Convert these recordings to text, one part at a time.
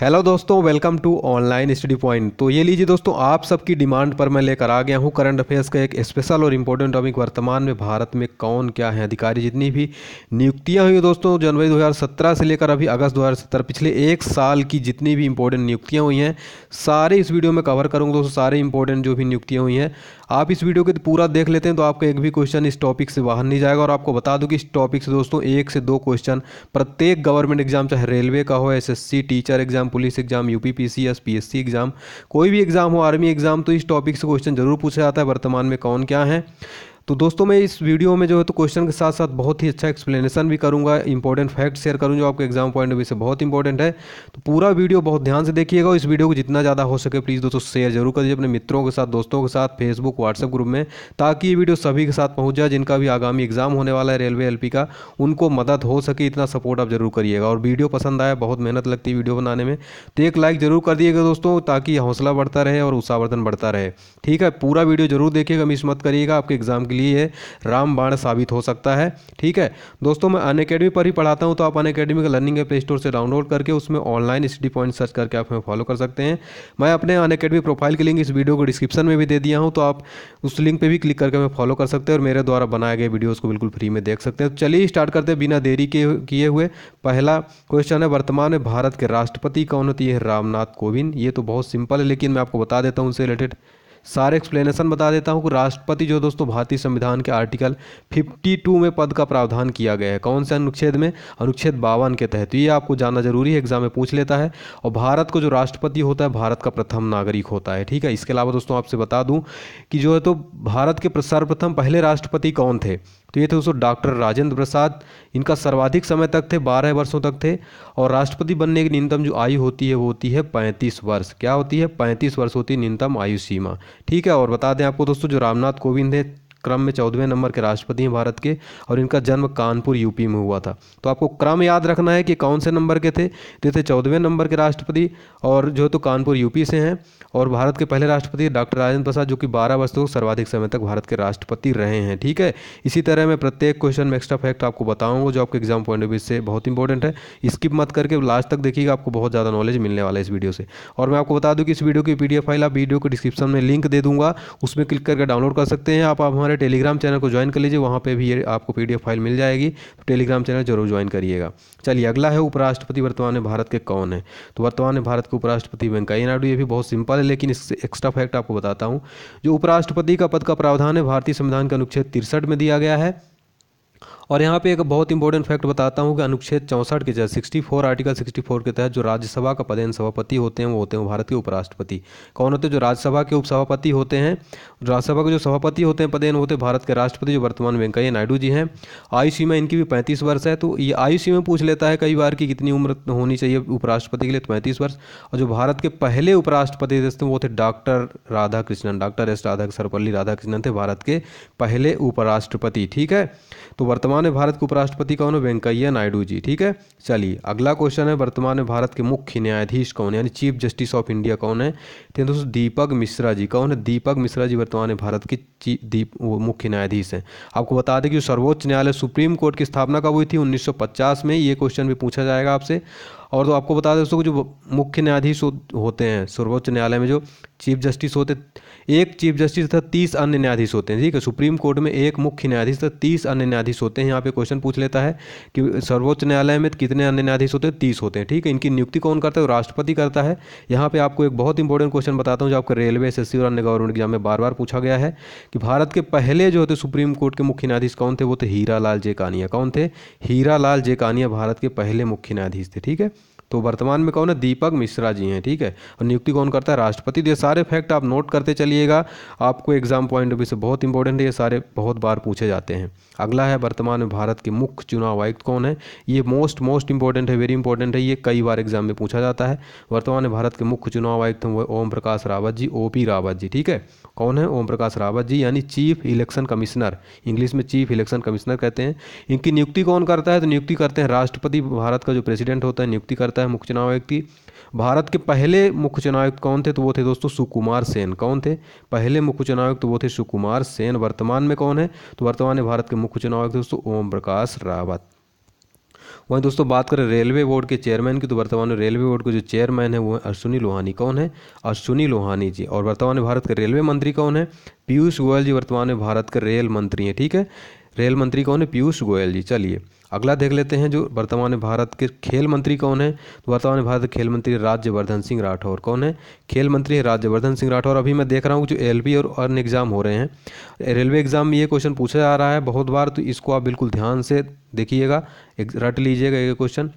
hello दोस्तों welcome to online study point तो ये लीजिए दोस्तों आप सबकी डिमांड पर मैं लेकर आ गया हूँ करंट अफेयर्स का एक स्पेशल और इम्पोर्टेंट टॉपिक वर्तमान में भारत में कौन क्या है अधिकारी जितनी भी नियुक्तियाँ हुई दोस्तों जनवरी 2017 से लेकर अभी अगस्त 2017 पिछले एक साल की जितनी भी इंपॉर्टेंट नियुक्तियाँ हुई हैं सारे इस वीडियो में कवर करूँगा दोस्तों सारे इंपॉर्टेंट जो भी नियुक्तियाँ हुई हैं आप इस वीडियो को पूरा देख लेते हैं तो आपका एक भी क्वेश्चन इस टॉपिक से बाहर नहीं जाएगा और आपको बता दूं कि इस टॉपिक से दोस्तों एक से दो क्वेश्चन प्रत्येक गवर्नमेंट एग्जाम चाहे रेलवे का हो SSC teacher exam police exam UPPC या पीएससी एग्जाम कोई भी एग्जाम हो आर्मी एग्जाम तो इस टॉपिक से क्वेश्चन जरूर पूछा जाता है वर्तमान में कौन क्या है तो दोस्तों मैं इस वीडियो में जो है तो क्वेश्चन के साथ साथ बहुत ही अच्छा एक्सप्लेनेशन भी करूँगा इंपॉर्टेंट फैक्ट शेयर करूँ जो आपके एग्जाम पॉइंट ऑफ व्यू से बहुत इंपॉर्टेंट है तो पूरा वीडियो बहुत ध्यान से देखिएगा इस वीडियो को जितना ज़्यादा हो सके प्लीज़ दोस्तों शेयर जरूर करिए अपने मित्रों के साथ दोस्तों के साथ फेसबुक व्हाट्सएप ग्रुप में ताकि ये वीडियो सभी के साथ पहुँच जाए जिनका भी आगामी एग्जाम होने वाला है रेलवे एल का उनको मदद हो सके इतना सपोर्ट आप जरूर करिएगा और वीडियो पसंद आया बहुत मेहनत लगती है वीडियो बनाने में तो एक लाइक जरूर कर दिएगा दोस्तों ताकि हौसला बढ़ता रहे और उत्साहवर्धन बढ़ता रहे ठीक है पूरा वीडियो जरूर देखिएगा मिस मत करिएगा आपके एग्जाम के लिए ये रामबाण साबित हो सकता है ठीक है दोस्तों मैं अन अकेडमी पर ही पढ़ाता हूँ तो आप अन अकेडमी का लर्निंग प्ले स्टोर से डाउनलोड करके उसमें ऑनलाइन स्टडी पॉइंट सर्च करके आप हमें फॉलो कर सकते हैं मैं अपने अन अकेडमी प्रोफाइल की लिंक इस वीडियो को डिस्क्रिप्शन में भी दे दिया हूँ तो आप उस लिंक पर भी क्लिक करके हमें फॉलो कर सकते हैं और मेरे द्वारा बनाए गए वीडियोज़ को बिल्कुल फ्री में देख सकते हैं तो चलिए स्टार्ट करते हैं बिना देरी के किए हुए पहला क्वेश्चन है वर्तमान में भारत के राष्ट्रपति कौन होती है रामनाथ कोविंद ये तो बहुत सिंपल है लेकिन मैं आपको बता देता हूँ उनसे रिलेटेड सारे एक्सप्लेनेशन बता देता हूँ कि राष्ट्रपति जो दोस्तों भारतीय संविधान के आर्टिकल 52 में पद का प्रावधान किया गया है कौन से अनुच्छेद में अनुच्छेद बावन के तहत तो ये आपको जानना जरूरी है एग्जाम में पूछ लेता है और भारत को जो राष्ट्रपति होता है भारत का प्रथम नागरिक होता है ठीक है इसके अलावा दोस्तों आपसे बता दूँ कि जो है तो भारत के सर्वप्रथम पहले राष्ट्रपति कौन थे तो ये थे दोस्तों डॉक्टर राजेंद्र प्रसाद इनका सर्वाधिक समय तक थे बारह वर्षों तक थे और राष्ट्रपति बनने की न्यूनतम जो आयु होती है वो होती है पैंतीस वर्ष क्या होती है पैंतीस वर्ष होती है न्यूनतम आयु सीमा ठीक है और बता दें आपको दोस्तों जो रामनाथ कोविंद है क्रम में चौदहवें नंबर के राष्ट्रपति हैं भारत के और इनका जन्म कानपुर यूपी में हुआ था तो आपको क्रम याद रखना है कि कौन से नंबर के थे तो थे चौदहवें नंबर के राष्ट्रपति और जो तो कानपुर यूपी से हैं और भारत के पहले राष्ट्रपति डॉक्टर राजेंद्र प्रसाद जो कि बारह वर्ष तक सर्वाधिक समय तक भारत के राष्ट्रपति रहे हैं ठीक है इसी तरह मैं प्रत्येक क्वेश्चन में एक्स्ट्रा फैक्ट आपको बताऊंगा जो आपके एग्जाम पॉइंट ऑफ व्यू से बहुत इंपॉर्टेंट है स्किप मत करके लास्ट तक देखिएगा आपको बहुत ज़्यादा नॉलेज मिलने वाला है इस वीडियो से और मैं आपको बता दूँ कि इस वीडियो की पी फाइल आप वीडियो के डिस्क्रिप्शन में लिंक दे दूंगा उसमें क्लिक करके डाउनलोड कर सकते हैं आप हमारे हमारे टेलीग्राम चैनल को ज्वाइन कर लीजिए वहाँ पर भी ये आपको पी फाइल मिल जाएगी तो टेलीग्राम चैनल जरूर ज्वाइन करिएगा चलिए अगला है उपराष्ट्रपति वर्तमान में भारत के कौन है तो वर्तमान में भारत के उपराष्ट्रपति वेंकैया नायडू ये भी बहुत सिंपल है लेकिन इससे एक्स्ट्रा फैक्ट आपको बताता हूँ जो उपराष्ट्रपति का पद का प्रावधान है भारतीय संविधान के अनुच्छेद तिरसठ में दिया गया है और यहाँ पे एक बहुत इंपॉर्टेंट फैक्ट बताता हूँ कि अनुच्छेद चौंसठ के तहत sixty four article sixty four के तहत जो राज्यसभा का पदेन सभापति होते हैं वो होते हैं भारत के उपराष्ट्रपति कौन होते हैं जो राज्यसभा के उपसभापति होते हैं राज्यसभा के जो सभापति होते हैं पदेन होते हैं भारत के राष्ट्रपति जो वर्तमान वेंकैया नायडू जी हैं आयु सीमा इनकी भी पैंतीस वर्ष है तो ये आयु सीमा पूछ लेता है कई बार की कितनी उम्र होनी चाहिए उपराष्ट्रपति के लिए तो पैंतीस वर्ष और जो भारत के पहले उपराष्ट्रपति थे वो थे doctor Radha Krishnan doctor S Radha Sarvepalli Radhakrishnan थे भारत के पहले उपराष्ट्रपति ठीक है तो वर्तमान वर्तमान में भारत के उपराष्ट्रपति कौन है वेंकैया नायडू जी ठीक है चलिए अगला क्वेश्चन है वर्तमान में भारत के मुख्य न्यायाधीश कौन है यानी चीफ जस्टिस ऑफ इंडिया कौन है तो दोस्तों दीपक मिश्रा जी कौन है दीपक मिश्रा जी वर्तमान में भारत के दीप मुख्य न्यायाधीश हैं आपको बता दें कि सर्वोच्च न्यायालय सुप्रीम कोर्ट की स्थापना कब हुई थी उन्नीस में ये क्वेश्चन भी पूछा जाएगा आपसे और तो आपको बता दें दोस्तों जो मुख्य न्यायाधीश होते हैं सर्वोच्च न्यायालय में जो चीफ जस्टिस होते एक चीफ जस्टिस तथा तीस अन्य न्यायाधीश होते हैं ठीक है सुप्रीम कोर्ट में एक मुख्य न्यायाधीश तथा तीस अन्य न्यायाधीश होते हैं यहाँ पे क्वेश्चन पूछ लेता है कि सर्वोच्च न्यायालय में कितने अन्य न्यायाधीश होते हैं तीस होते हैं ठीक है इनकी नियुक्ति कौन करता है तो राष्ट्रपति करता है यहाँ पे आपको एक बहुत इंपॉर्टेंट क्वेश्चन बताता हूँ जो आपका रेलवे एस और अन्य गवर्नमेंट एग्जाम में बार बार पूछा गया है कि भारत के पहले जो होते सुप्रीम कोर्ट के मुख्य न्यायाधीश कौन थे वो थे हीरा लाल जेकानिया कौन थे हीरा लाल जेकानिया भारत के पहले मुख्य न्यायाधीश थे ठीक है तो वर्तमान में कौन है दीपक मिश्रा जी हैं ठीक है और नियुक्ति कौन करता है राष्ट्रपति ये सारे फैक्ट आप नोट करते चलिएगा आपको एग्जाम पॉइंट ऑफ व्यू से बहुत इंपॉर्टेंट है ये सारे बहुत बार पूछे जाते हैं अगला है वर्तमान में भारत के मुख्य चुनाव आयुक्त कौन है ये मोस्ट मोस्ट इंपॉर्टेंट है वेरी इंपॉर्टेंट है ये कई बार एग्जाम में पूछा जाता है वर्तमान में भारत के मुख्य चुनाव आयुक्त हैं वो ओम प्रकाश रावत जी ओ पी रावत जी ठीक है कौन है ओम प्रकाश रावत जी यानी चीफ इलेक्शन कमिश्नर इंग्लिश में चीफ इलेक्शन कमिश्नर कहते हैं इनकी नियुक्ति कौन करता है तो नियुक्ति करते हैं राष्ट्रपति भारत का जो प्रेसिडेंट होता है नियुक्ति करते जाता है मुख्य चुनाव आयुक्त की भारत के पहले मुख्य चुनाव आयुक्त कौन थे तो वो थे दोस्तों सुकुमार सेन कौन थे पहले मुख्य चुनाव आयुक्त वो थे सुकुमार सेन वर्तमान में कौन है तो वर्तमान में भारत के मुख्य चुनाव आयुक्त दोस्तों ओम प्रकाश रावत वहीं दोस्तों बात करें रेलवे बोर्ड के चेयरमैन की तो वर्तमान में रेलवे बोर्ड के जो चेयरमैन है वो है अश्विनी लोहानी कौन है अश्विनी लोहानी जी और वर्तमान में भारत के रेलवे मंत्री कौन है पीयूष गोयल जी वर्तमान में भारत के रेल मंत्री हैं ठीक है रेल मंत्री कौन है पीयूष गोयल जी चलिए अगला देख लेते हैं जो वर्तमान में भारत के खेल मंत्री कौन है तो वर्तमान भारत के खेल मंत्री राज्यवर्धन सिंह राठौर कौन है खेल मंत्री है राज्यवर्धन सिंह राठौर अभी मैं देख रहा हूँ जो एल और अर्न एग्ज़ाम हो रहे हैं रेलवे एग्ज़ाम में ये क्वेश्चन पूछा जा रहा है बहुत बार तो इसको आप बिल्कुल ध्यान से देखिएगा रट लीजिएगा ये क्वेश्चन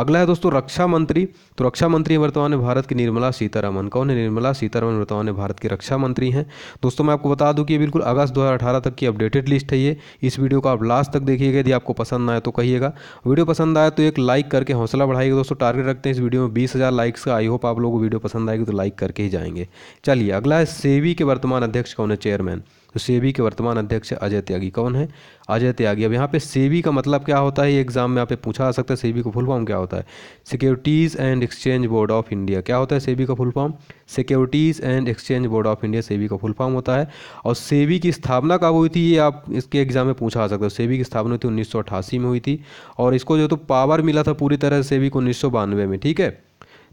अगला है दोस्तों रक्षा मंत्री तो रक्षा मंत्री वर्तमान भारत की निर्मला सीतारमन कौन है निर्मला सीतारमन वर्तमान भारत की रक्षा मंत्री हैं दोस्तों मैं आपको बता दूं कि ये बिल्कुल अगस्त 2018 तक की अपडेटेड लिस्ट है ये इस वीडियो को आप लास्ट तक देखिएगा यदि आपको पसंद आए तो कहिएगा वीडियो पसंद आया तो एक लाइक करके हौसला बढ़ाइएगा दोस्तों टारगेट रखते हैं इस वीडियो में बीस हज़ार लाइक्स का आई होप आप लोगों को वीडियो पसंद आएगी तो लाइक करके ही जाएंगे चलिए अगला है सेवी के वर्तमान अध्यक्ष कौन है चेयरमैन तो सेबी के वर्तमान अध्यक्ष अजय त्यागी कौन है अजय त्यागी अब यहाँ पे सेबी का मतलब क्या होता है ये एग्जाम में यहाँ पे पूछा जा सकता है सेबी का फुल फॉर्म क्या होता है securities and exchange board of India क्या होता है सेबी का full form securities and exchange board of India SEBI का फुल फॉर्म होता है और सेबी की स्थापना कब हुई थी ये आप इसके एग्जाम में पूछा जा सकता है तो सेबी की स्थापना थी उन्नीस में हुई थी और इसको जो तो पावर मिला था पूरी तरह सेबी को उन्नीस में ठीक है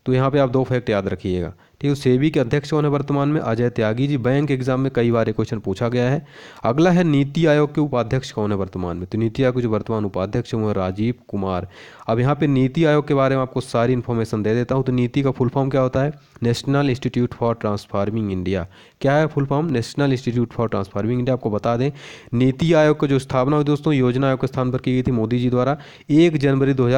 तो यहाँ पर आप दो फैक्ट याद रखिएगा ठीक है सेबी के अध्यक्ष कौन है वर्तमान में अजय त्यागी जी बैंक एग्जाम में कई बार क्वेश्चन पूछा गया है अगला है नीति आयोग के उपाध्यक्ष कौन है वर्तमान में तो नीति आयोग के जो वर्तमान उपाध्यक्ष हुए राजीव कुमार अब यहाँ पे नीति आयोग के बारे में आपको सारी इन्फॉर्मेशन दे देता हूँ तो नीति का फुल फॉर्म क्या होता है national institute for transforming India क्या है full form national institute for transforming India आपको बता दें नीति आयोग का जो स्थापना हुई दोस्तों योजना आयोग के स्थान पर की गई थी मोदी जी द्वारा एक जनवरी दो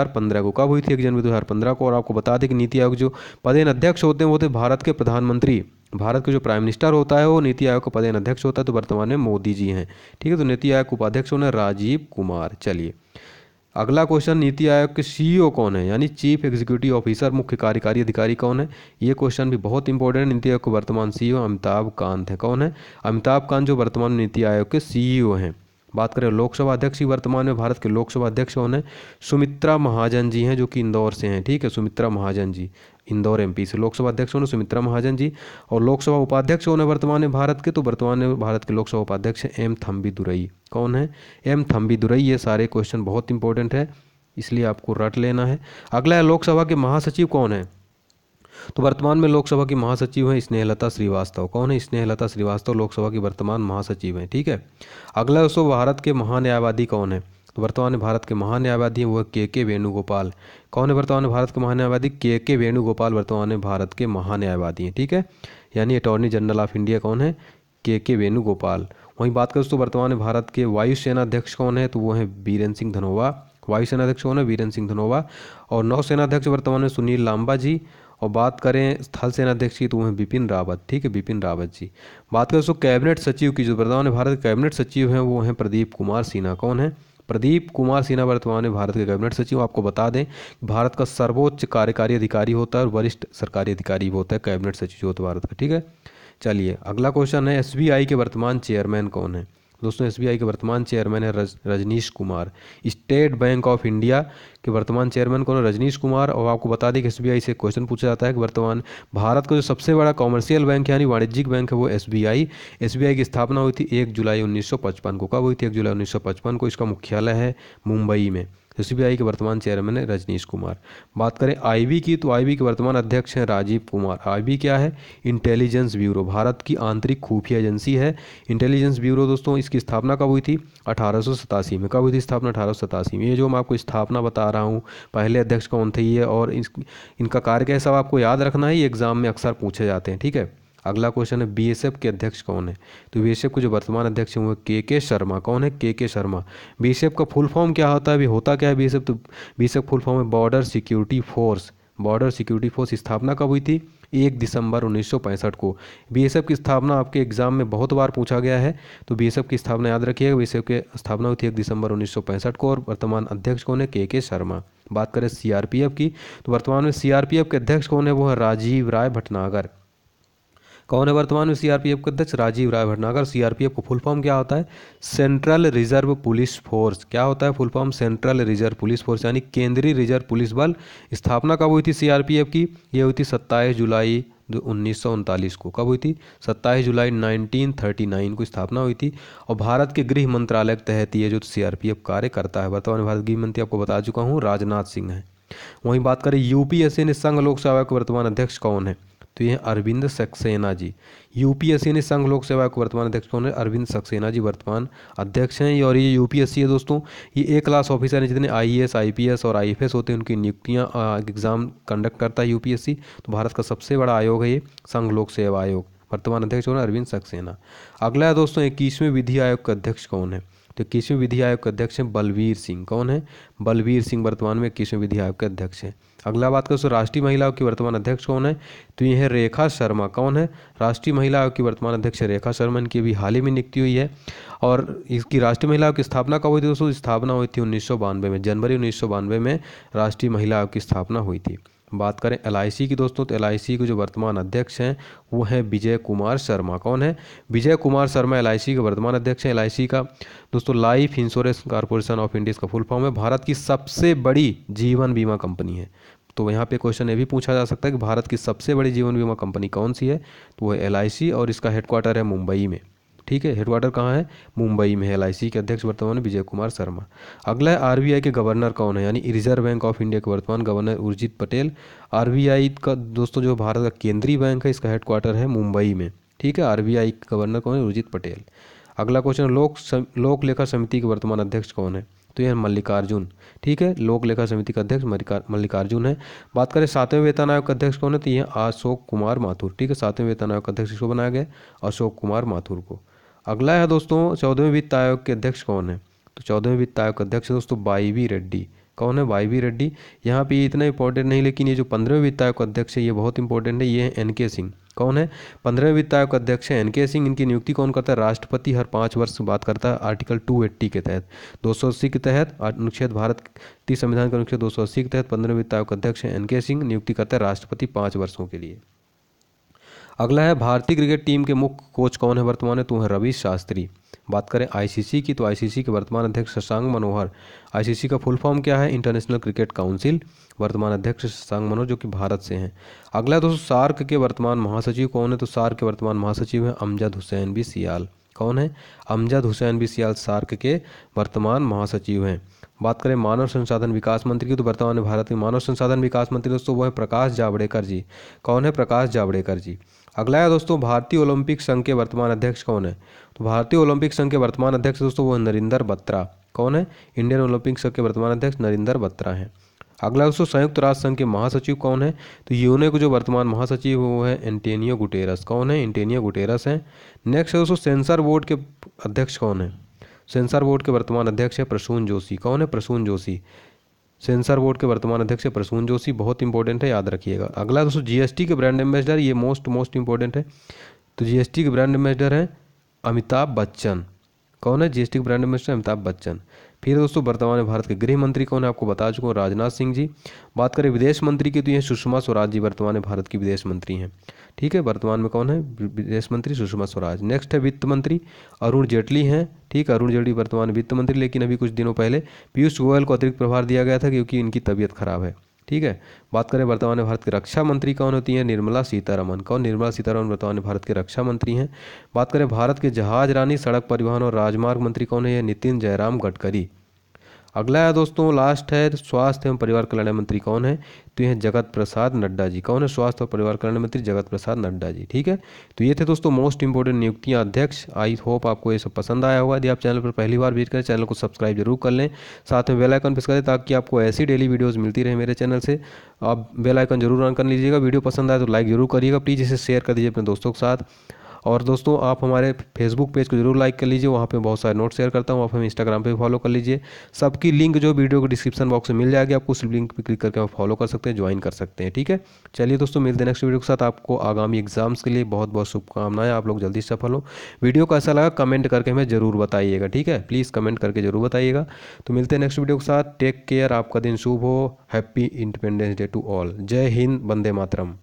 को कब हुई थी एक जनवरी दो को और आपको बता दें कि नीति आयोग जो पदेन अध्यक्ष होते हैं वो थे भारत भारत के प्रधानमंत्री भारत के जो प्राइम मिनिस्टर होता है वो नीति आयोग का पदेन अध्यक्ष होता है तो वर्तमान में मोदी जी हैं ठीक है तो नीति आयोग के उपाध्यक्ष होने राजीव कुमार चलिए अगला क्वेश्चन नीति आयोग के सीईओ कौन है यानी चीफ एग्जीक्यूटिव ऑफिसर मुख्य कार्यकारी अधिकारी कौन है ये क्वेश्चन भी बहुत इंपॉर्टेंट नीति आयोग के वर्तमान सीईओ अमिताभ कांत है कौन है अमिताभ कांत जो वर्तमान नीति आयोग के सीईओ हैं बात करें लोकसभा अध्यक्ष ही वर्तमान में भारत के लोकसभा अध्यक्ष कौन है सुमित्रा महाजन जी हैं जो कि इंदौर से हैं ठीक है सुमित्रा महाजन जी इंदौर पी से लोकसभा अध्यक्ष होने सुमित्रा महाजन जी और लोकसभा उपाध्यक्ष होने वर्तमान में भारत के तो वर्तमान में भारत के लोकसभा उपाध्यक्ष एम थम्बी दुरई कौन है एम थम्बी दुरई ये सारे क्वेश्चन बहुत इंपॉर्टेंट है इसलिए आपको रट लेना है अगला है लोकसभा के महासचिव कौन है तो वर्तमान में लोकसभा की महासचिव हैं स्नेहलता श्रीवास्तव कौन है स्नेहलता श्रीवास्तव लोकसभा की वर्तमान महासचिव हैं ठीक है अगला दोस्तों भारत के महान्यायवादी कौन है तो वर्तमान भारत के महान न्यायवादी हैं वो है के के वेणुगोपाल कौन है वर्तमान भारत के महान न्यायवादी के के वेणुगोपाल वर्तमान भारत के महान न्यायवादी हैं ठीक है यानी अटॉर्नी जनरल ऑफ इंडिया कौन है के के वेणुगोपाल वहीं बात करें तो वर्तमान भारत के वायुसेना अध्यक्ष कौन है तो वो हैं बीरेन सिंह धनोवा वायुसेना अध्यक्ष कौन है वीरेन सिंह धनोवा और नौसेना अध्यक्ष वर्तमान में सुनील लांबा जी और बात करें स्थल सेना अध्यक्ष की तो वो है बिपिन रावत ठीक है बिपिन रावत जी बात करें तो कैबिनेट सचिव की जो वर्तमान भारत कैबिनेट सचिव हैं वो हैं प्रदीप कुमार सिन्हा कौन है प्रदीप कुमार सिन्हा वर्तमान में भारत के कैबिनेट सचिव आपको बता दें भारत का सर्वोच्च कार्यकारी अधिकारी होता है और वरिष्ठ सरकारी अधिकारी भी होता है कैबिनेट सचिव होता है भारत का ठीक है चलिए अगला क्वेश्चन है एस के वर्तमान चेयरमैन कौन है दोस्तों एस के वर्तमान चेयरमैन है रज, Rajnish Kumar state bank of India के वर्तमान चेयरमैन कौन है रजनीश कुमार और आपको बता दें कि एस से क्वेश्चन पूछा जाता है कि वर्तमान भारत का जो सबसे बड़ा कॉमर्शियल बैंक यानी वाणिज्यिक बैंक है वो एस बी की स्थापना हुई थी एक जुलाई उन्नीस को कब हुई थी एक जुलाई उन्नीस को इसका मुख्यालय है मुंबई में तो के वर्तमान चेयरमैन है रजनीश कुमार बात करें आईबी की तो आईबी के वर्तमान अध्यक्ष हैं राजीव कुमार आईबी क्या है इंटेलिजेंस ब्यूरो भारत की आंतरिक खुफिया एजेंसी है इंटेलिजेंस ब्यूरो दोस्तों इसकी स्थापना कब हुई थी अठारह में कब हुई थी स्थापना अठारह में ये जो मैं आपको स्थापना बता रहा हूँ पहले अध्यक्ष कौन थे ये और इनका कार्य कैसा आपको याद रखना है ये एग्ज़ाम में अक्सर पूछे जाते हैं ठीक है अगला क्वेश्चन है बीएसएफ के अध्यक्ष कौन है तो बीएसएफ के जो वर्तमान अध्यक्ष हैं वो के के शर्मा कौन है के के शर्मा बीएसएफ का फुल फॉर्म क्या होता है अभी होता क्या है बीएसएफ तो बीएसएफ फुल फॉर्म है border security force border security force स्थापना कब हुई थी एक दिसंबर उन्नीस को बी की स्थापना आपके एग्जाम में बहुत बार पूछा गया है तो बी की स्थापना याद रखिएगा बी की स्थापना हुई थी एक दिसंबर उन्नीस को और वर्तमान अध्यक्ष कौन है के के शर्मा बात करें सीआरपीएफ की तो वर्तमान में सीआरपीएफ के अध्यक्ष कौन है वो है राजीव राय भटनागर कौन है वर्तमान में सीआरपीएफ के अध्यक्ष राजीव राय भटनागर सीआरपीएफ का फुल फॉर्म क्या होता है सेंट्रल रिजर्व पुलिस फोर्स क्या होता है full form central reserve police force यानी केंद्रीय रिजर्व पुलिस बल स्थापना कब हुई थी सीआरपीएफ की ये हुई थी सत्ताईस जुलाई उन्नीस को कब हुई थी सत्ताईस जुलाई 1939 को स्थापना हुई थी और भारत के गृह मंत्रालय के तहत ये जो सीआरपीएफ कार्य करता है वर्तमान भारत गृह मंत्री आपको बता चुका हूँ राजनाथ सिंह हैं वहीं बात करें यूपीएसए ने संघ लोक सेवा के वर्तमान अध्यक्ष कौन है तो ये अरविंद सक्सेना जी यूपीएससी ने संघ लोक सेवा आयोग वर्तमान अध्यक्ष कौन है अरविंद सक्सेना जी वर्तमान अध्यक्ष हैं और ये यूपीएससी है दोस्तों ये ए क्लास ऑफिसर हैं जितने आईएएस आईपीएस और आईएफएस होते हैं उनकी नियुक्तियाँ एग्जाम कंडक्ट करता है यूपीएससी तो भारत का सबसे बड़ा आयोग है ये संघ लोक सेवा आयोग वर्तमान अध्यक्ष कौन है अरविंद सक्सेना अगला है दोस्तों इक्कीसवें विधि आयोग का अध्यक्ष कौन है तो किशोर विधि आयोग के अध्यक्ष हैं बलवीर सिंह कौन है बलवीर सिंह वर्तमान में किशोर विधि आयोग के अध्यक्ष हैं अगला बात करो राष्ट्रीय महिला आयोग की वर्तमान अध्यक्ष कौन है तो ये है रेखा शर्मा कौन है राष्ट्रीय महिला आयोग की वर्तमान अध्यक्ष रेखा शर्मा इनकी अभी हाल ही में नियुक्ति हुई है और इसकी राष्ट्रीय महिला आयोग की स्थापना कब हुई थी दोस्तों स्थापना हुई थी उन्नीस में जनवरी उन्नीस में राष्ट्रीय महिला आयोग की स्थापना हुई थी बात करें एल की दोस्तों तो एल के जो वर्तमान अध्यक्ष हैं वो हैं विजय कुमार शर्मा कौन है विजय कुमार शर्मा एल के वर्तमान अध्यक्ष हैं एल का दोस्तों life insurance corporation of India का फुल फॉर्म है भारत की सबसे बड़ी जीवन बीमा कंपनी है तो यहाँ पे क्वेश्चन ये भी पूछा जा सकता है कि भारत की सबसे बड़ी जीवन बीमा कंपनी कौन सी है तो वो एल और इसका हेडक्वार्टर है मुंबई में ठीक है हेडक्वार्टर कहाँ है मुंबई में एल के अध्यक्ष वर्तमान विजय कुमार शर्मा अगला है आर के गवर्नर कौन है यानी रिजर्व बैंक ऑफ इंडिया के वर्तमान गवर्नर उर्जित पटेल आर का दोस्तों जो भारत का केंद्रीय बैंक है इसका हेडक्वार्टर है मुंबई में ठीक है आर के गवर्नर कौन है उर्जित पटेल अगला क्वेश्चन लोक लोक लेखा समिति के वर्तमान अध्यक्ष कौन है तो यह मल्लिकार्जुन ठीक है लोक लेखा समिति का अध्यक्ष मल्लिकार्जुन है बात करें सातवें वेतन आयोग का अध्यक्ष कौन है तो यह अशोक कुमार माथुर ठीक है सातवें वेतन आयोग का अध्यक्ष इसको बनाया गया अशोक कुमार माथुर को अगला है दोस्तों चौदहवें वित्त आयोग के अध्यक्ष कौन है तो चौदहवें वित्त आयोग के अध्यक्ष दोस्तों बाई वी रेड्डी कौन है बाई वी रेड्डी यहाँ पे ये इतना इंपॉर्टेंट नहीं लेकिन ये जो पंद्रहवें वित्त आयोग का अध्यक्ष है ये बहुत इंपॉर्टेंट है ये है एन के सिंह कौन है पंद्रहवें वित्त आयोग का अध्यक्ष है एन के सिंह इनकी नियुक्ति कौन करता है राष्ट्रपति हर पाँच वर्ष बात करता है आर्टिकल टू एट्टी के तहत दो सौ अस्सी के तहत अनुच्छेद भारत भारतीय संविधान के अनुच्छेद दो सौ अस्सी के तहत पंद्रह वित्त आयोग का अध्यक्ष एन के सिंह नियुक्ति करता है राष्ट्रपति पाँच वर्षों के लिए अगला है भारतीय क्रिकेट टीम के मुख्य कोच कौन है वर्तमान में तो हैं रवि शास्त्री बात करें आईसीसी की तो आईसीसी के वर्तमान अध्यक्ष शशांक मनोहर आईसीसी का फुल फॉर्म क्या है इंटरनेशनल क्रिकेट काउंसिल वर्तमान अध्यक्ष शशांक मनोहर जो कि भारत से हैं अगला दोस्तों सार्क के वर्तमान महासचिव कौन है तो सार्क के वर्तमान महासचिव हैं अमजद हुसैन बी सियाल कौन है अमजद हुसैन बी सियाल सार्क के वर्तमान महासचिव हैं बात करें मानव संसाधन विकास मंत्री की तो वर्तमान में भारत के मानव संसाधन विकास मंत्री दोस्तों वो है प्रकाश जावड़ेकर जी कौन है प्रकाश जावड़ेकर जी अगला है दोस्तों भारतीय ओलंपिक संघ के वर्तमान अध्यक्ष कौन है तो भारतीय ओलंपिक संघ के वर्तमान अध्यक्ष दोस्तों वो नरिंदर बत्रा कौन है इंडियन ओलंपिक संघ के वर्तमान अध्यक्ष नरिंदर बत्रा हैं अगला दोस्तों संयुक्त राष्ट्र संघ के महासचिव कौन है तो यूने को जो वर्तमान महासचिव वो है एंटेनियो गुटेरस कौन है एंटेनियो गुटेरस हैं नेक्स्ट है दोस्तों सेंसर बोर्ड के अध्यक्ष कौन है सेंसर बोर्ड के वर्तमान अध्यक्ष है प्रसून जोशी कौन है प्रसून जोशी सेंसर बोर्ड के वर्तमान अध्यक्ष है प्रसून जोशी बहुत इंपॉर्टेंट है याद रखिएगा अगला दोस्तों जीएसटी के ब्रांड एम्बेसडर ये मोस्ट मोस्ट इंपॉर्टेंट है तो जीएसटी के ब्रांड एम्बेसडर हैं अमिताभ बच्चन कौन है जीएसटी के ब्रांड एम्बेसडर अमिताभ बच्चन फिर दोस्तों वर्तमान में भारत के गृह मंत्री कौन है आपको बता चुका हूँ राजनाथ सिंह जी बात करें विदेश मंत्री की तो ये सुषमा स्वराज जी वर्तमान में भारत की विदेश मंत्री हैं ठीक है वर्तमान में कौन है विदेश मंत्री सुषमा स्वराज नेक्स्ट है वित्त मंत्री अरुण जेटली हैं ठीक है अरुण जेटली वर्तमान वित्त मंत्री लेकिन अभी कुछ दिनों पहले पीयूष गोयल को अतिरिक्त प्रभार दिया गया था क्योंकि इनकी तबीयत खराब है ठीक है बात करें वर्तमान में भारत के रक्षा मंत्री कौन होती हैं निर्मला सीतारमन कौन निर्मला सीतारमन वर्तमान में भारत के रक्षा मंत्री हैं बात करें भारत के जहाज रानी सड़क परिवहन और राजमार्ग मंत्री कौन है नितिन जयराम गडकरी अगला है दोस्तों लास्ट है स्वास्थ्य एवं परिवार कल्याण मंत्री कौन है तो ये जगत प्रसाद नड्डा जी कौन है स्वास्थ्य और परिवार कल्याण मंत्री जगत प्रसाद नड्डा जी ठीक है तो ये थे दोस्तों मोस्ट इंपोर्टेंट नियुक्तियां अध्यक्ष आई होप आपको ये सब पसंद आया होगा यदि आप चैनल पर पहली बार भेज करें चैनल को सब्सक्राइब जरूर कर लें साथ में बेलाइकन प्रेस करें ताकि आपको ऐसी डेली वीडियोज़ मिलती रहे मेरे चैनल से आप बेलाइकन जरूर ऑन कर लीजिएगा वीडियो पसंद आए तो लाइक जरूर करिएगा प्लीज़ इसे शेयर कर दीजिए अपने दोस्तों के साथ और दोस्तों आप हमारे फेसबुक पेज को जरूर लाइक कर लीजिए वहाँ पर बहुत सारे नोट शेयर करता हूँ आप हमें इंस्टाग्राम पर फॉलो कर लीजिए सबकी लिंक जो वीडियो को डिस्क्रिप्शन बॉक्स में मिल जाएगी आपको उस लिंक पर क्लिक करके आप फॉलो कर सकते हैं ज्वाइन कर सकते हैं ठीक है चलिए दोस्तों मिलते हैं नेक्स्ट वीडियो के साथ आपको आगामी एग्जाम्स के लिए बहुत बहुत शुभकामनाएं आप लोग जल्दी सफल हो वीडियो कैसा लगा कमेंट करके हमें ज़रूर बताइएगा ठीक है प्लीज़ कमेंट करके ज़रूर बताइएगा तो मिलते हैं नेक्स्ट वीडियो के साथ टेक केयर आपका दिन शुभ हो happy independence day to all जय हिंद वंदे मातरम